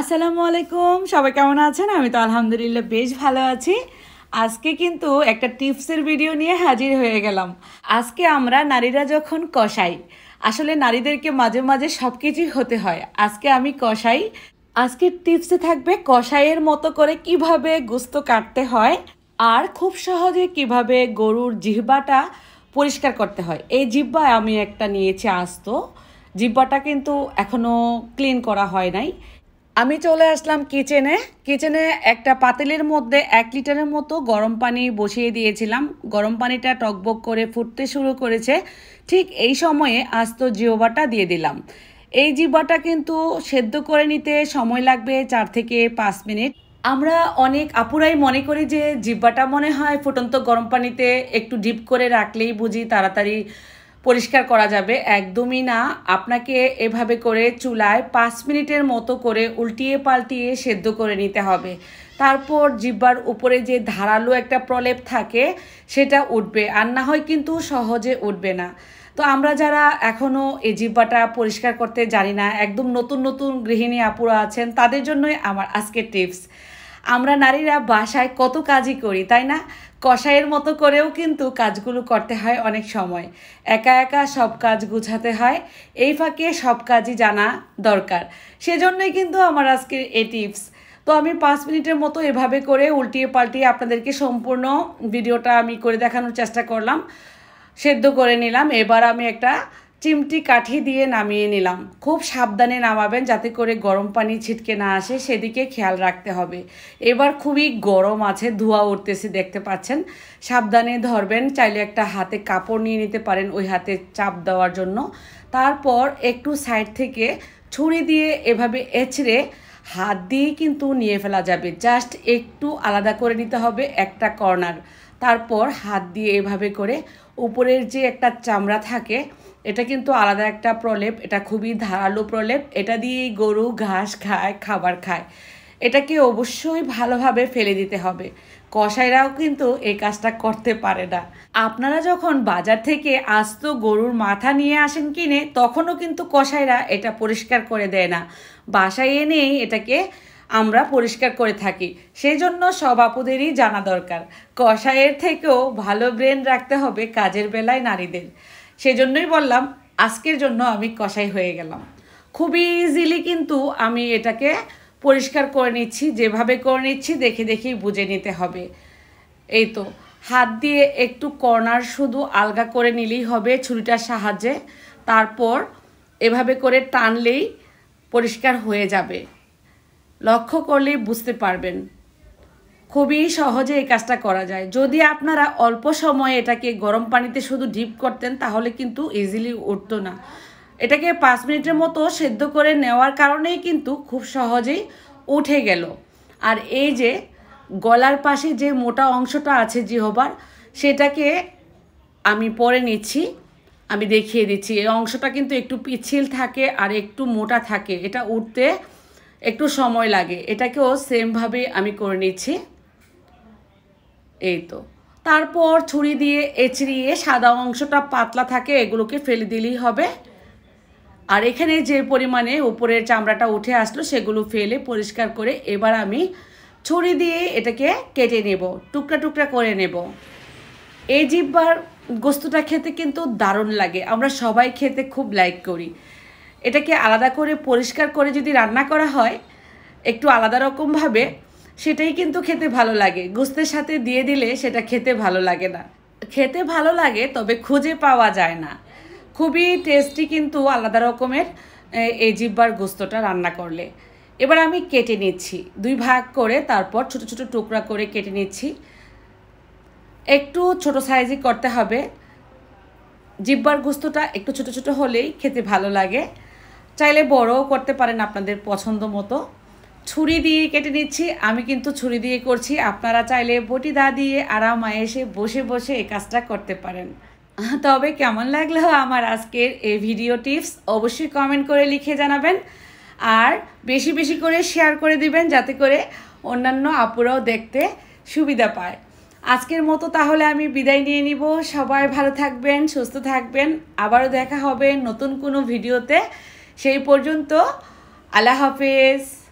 আসসালামু আলাইকুম সবাই কেমন আছেন আমি তো আলহামদুলিল্লাহ বেশ ভালো আছি আজকে কিন্তু একটা টিপসের ভিডিও নিয়ে হাজির হয়ে গেলাম আজকে আমরা নারীরা যখন কষাই আসলে নারীদেরকে মাঝে মাঝে সব কিছুই হতে হয় আজকে আমি কষাই আজকের টিপসে থাকবে কষাইয়ের মতো করে কিভাবে গোস্ত কাটতে হয় আর খুব সহজে কিভাবে গরুর জিহ্বাটা পরিষ্কার করতে হয় এই জিহ্বায় আমি একটা নিয়েছি আস্ত জিব্বাটা কিন্তু এখনও ক্লিন করা হয় নাই আমি চলে আসলাম কিচেনে কিচেনে একটা পাতিলের মধ্যে এক লিটারের মতো গরম পানি বসিয়ে দিয়েছিলাম গরম পানিটা টকবক করে ফুটতে শুরু করেছে ঠিক এই সময়ে আস্ত জিওবাটা দিয়ে দিলাম এই জিবাটা কিন্তু সেদ্ধ করে নিতে সময় লাগবে চার থেকে পাঁচ মিনিট আমরা অনেক আপুরাই মনে করি যে জিব্বাটা মনে হয় ফুটন্ত গরম পানিতে একটু ডিপ করে রাখলেই বুঝি তাড়াতাড়ি পরিষ্কার করা যাবে একদমই না আপনাকে এভাবে করে চুলায় পাঁচ মিনিটের মতো করে উল্টিয়ে পাল্টিয়ে সেদ্ধ করে নিতে হবে তারপর জিব্বার উপরে যে ধারালো একটা প্রলেপ থাকে সেটা উঠবে আর না হয় কিন্তু সহজে উঠবে না তো আমরা যারা এখনও এই জিব্বাটা পরিষ্কার করতে জানি না একদম নতুন নতুন গৃহিণী আপুরা আছেন তাদের জন্যই আমার আজকে টিপস আমরা নারীরা বাসায় কত কাজই করি তাই না কষাইয়ের মতো করেও কিন্তু কাজগুলো করতে হয় অনেক সময় একা একা সব কাজ গুছাতে হয় এই ফাঁকে সব কাজই জানা দরকার সেজন্যই কিন্তু আমার আজকের এ টিপস তো আমি পাঁচ মিনিটের মতো এভাবে করে উল্টিয়ে পাল্টিয়ে আপনাদেরকে সম্পূর্ণ ভিডিওটা আমি করে দেখানোর চেষ্টা করলাম সেদ্ধ করে নিলাম এবার আমি একটা চিমটি কাঠি দিয়ে নামিয়ে নিলাম খুব সাবধানে নামাবেন যাতে করে গরম পানি ছিটকে না আসে সেদিকে খেয়াল রাখতে হবে এবার খুবই গরম আছে ধোয়া উঠতেছে দেখতে পাচ্ছেন সাবধানে ধরবেন চাইলে একটা হাতে কাপড় নিয়ে নিতে পারেন ওই হাতে চাপ দেওয়ার জন্য তারপর একটু সাইড থেকে ছুরি দিয়ে এভাবে এছড়ে হাত দিয়ে কিন্তু নিয়ে ফেলা যাবে জাস্ট একটু আলাদা করে নিতে হবে একটা কর্নার তারপর হাত দিয়ে এভাবে করে উপরের যে একটা চামড়া থাকে এটা কিন্তু আলাদা একটা প্রলেপ এটা খুবই ধারালো প্রলেপ এটা দিয়েই গরু ঘাস খায় খাবার খায় এটাকে অবশ্যই ভালোভাবে ফেলে দিতে হবে কসাইরাও কিন্তু এই কাজটা করতে পারে না আপনারা যখন বাজার থেকে আস্ত গরুর মাথা নিয়ে আসেন কিনে তখনও কিন্তু কসাইরা এটা পরিষ্কার করে দেয় না বাসায় এনেই এটাকে আমরা পরিষ্কার করে থাকি সেই জন্য সব আপুদেরই জানা দরকার কষায়ের থেকেও ভালো ব্রেন রাখতে হবে কাজের বেলায় নারীদের সেজন্যই বললাম আজকের জন্য আমি কষাই হয়ে গেলাম খুবই ইজিলি কিন্তু আমি এটাকে পরিষ্কার করে নিচ্ছি যেভাবে করে নিচ্ছি দেখে দেখেই বুঝে নিতে হবে এই তো হাত দিয়ে একটু কর্নার শুধু আলগা করে নিলেই হবে ছুরিটার সাহায্যে তারপর এভাবে করে টানলেই পরিষ্কার হয়ে যাবে লক্ষ্য করলেই বুঝতে পারবেন খুবই সহজে এই কাজটা করা যায় যদি আপনারা অল্প সময়ে এটাকে গরম পানিতে শুধু ডিপ করতেন তাহলে কিন্তু ইজিলি উঠতো না এটাকে পাঁচ মিনিটের মতো সেদ্ধ করে নেওয়ার কারণেই কিন্তু খুব সহজেই উঠে গেল আর এই যে গলার পাশে যে মোটা অংশটা আছে জিহবার সেটাকে আমি পরে নিচ্ছি আমি দেখিয়ে দিচ্ছি এই অংশটা কিন্তু একটু পিছিল থাকে আর একটু মোটা থাকে এটা উঠতে একটু সময় লাগে এটাকেও সেমভাবে আমি করে নিচ্ছি এই তো তারপর ছুরি দিয়ে এচড়িয়ে সাদা অংশটা পাতলা থাকে এগুলোকে ফেলে দিলেই হবে আর এখানে যে পরিমাণে উপরের চামড়াটা উঠে আসলো সেগুলো ফেলে পরিষ্কার করে এবার আমি ছুরি দিয়ে এটাকে কেটে নেব টুকরা টুকরা করে নেব এই জিব্বার গোস্তটা খেতে কিন্তু দারুণ লাগে আমরা সবাই খেতে খুব লাইক করি এটাকে আলাদা করে পরিষ্কার করে যদি রান্না করা হয় একটু আলাদা রকমভাবে সেটাই কিন্তু খেতে ভালো লাগে গোস্তের সাথে দিয়ে দিলে সেটা খেতে ভালো লাগে না খেতে ভালো লাগে তবে খুঁজে পাওয়া যায় না খুবই টেস্টি কিন্তু আলাদা রকমের এই জিব্বার গোস্তটা রান্না করলে এবার আমি কেটে নিচ্ছি দুই ভাগ করে তারপর ছোট ছোট টুকরা করে কেটে নিচ্ছি একটু ছোট সাইজই করতে হবে জিব্বার গোস্তটা একটু ছোট ছোট হলেই খেতে ভালো লাগে চাইলে বড়ও করতে পারেন আপনাদের পছন্দ মতো ছুরি দিয়ে কেটে নিচ্ছি আমি কিন্তু ছুরি দিয়ে করছি আপনারা চাইলে বটি দা দিয়ে আরামায় এসে বসে বসে এই কাজটা করতে পারেন তবে কেমন লাগলো আমার আজকের এই ভিডিও টিপস অবশ্যই কমেন্ট করে লিখে জানাবেন আর বেশি বেশি করে শেয়ার করে দিবেন যাতে করে অন্যান্য আপুরাও দেখতে সুবিধা পায় আজকের মতো তাহলে আমি বিদায় নিয়ে নিব সবাই ভালো থাকবেন সুস্থ থাকবেন আবারও দেখা হবে নতুন কোনো ভিডিওতে সেই পর্যন্ত আল্লাহ হাফেজ